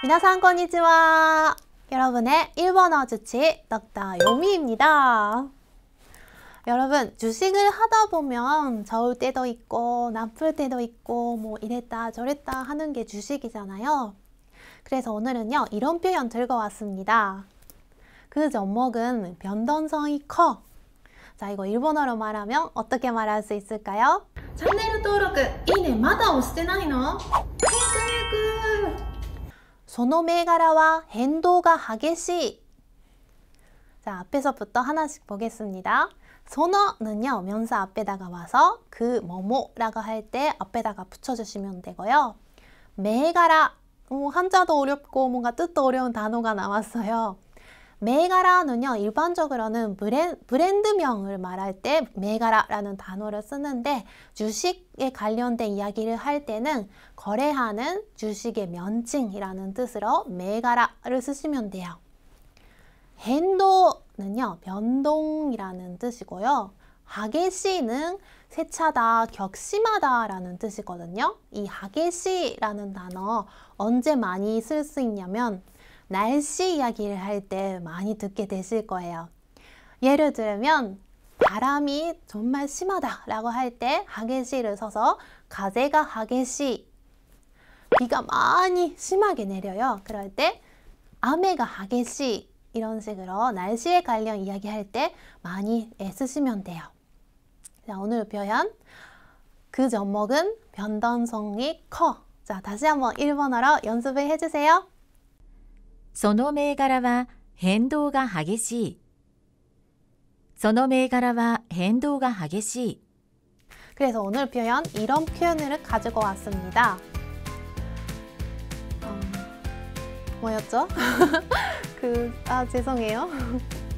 皆さんこんにちは 여러분의 일본어 주치 덕다 요미입니다. 여러분 주식을 하다 보면 좋을 때도 있고 나쁠 때도 있고 뭐 이랬다 저랬다 하는 게 주식이잖아요. 그래서 오늘은요 이런 표현 들고 왔습니다. 그 종목은 변동성이 커. 자 이거 일본어로 말하면 어떻게 말할 수 있을까요? 채널 등록 いいねまだ押してないの その銘柄は変動が激しい。자 앞에서부터 하나씩 보겠습니다. 선어는요 명사 앞에다가 와서 그 뭐뭐라고 할 때 앞에다가 붙여주시면 되고요. 메가라 한자도 어렵고 뭔가 뜻도 어려운 단어가 나왔어요. 메가라는요 일반적으로는 브랜, 드명을 말할 때 메가라라는 단어를 쓰는데 주식에 관련된 이야기를 할 때는 거래하는 주식의 면칭이라는 뜻으로 메가라를 쓰시면 돼요. 헨도는요 변동이라는 뜻이고요. 하게시는 세차다, 격심하다 라는 뜻이거든요. 이 하게시라는 단어 언제 많이 쓸 수 있냐면 날씨 이야기를 할 때 많이 듣게 되실 거예요. 예를 들면 바람이 정말 심하다 라고 할때 하게시를 써서 가재가 하게시 비가 많이 심하게 내려요. 그럴 때 아메가 하게시 이런 식으로 날씨에 관련 이야기할 때 많이 애쓰시면 돼요. 자, 오늘 표현 그 젖먹은 변동성이 커. 자, 다시 한번 일본어로 연습을 해주세요. その銘柄は変動が激しい。その銘柄は変動が激しい。 그래서 오늘 표현 이런 표현을 가지고 왔습니다. 음, 뭐였죠? 그, 아 죄송해요.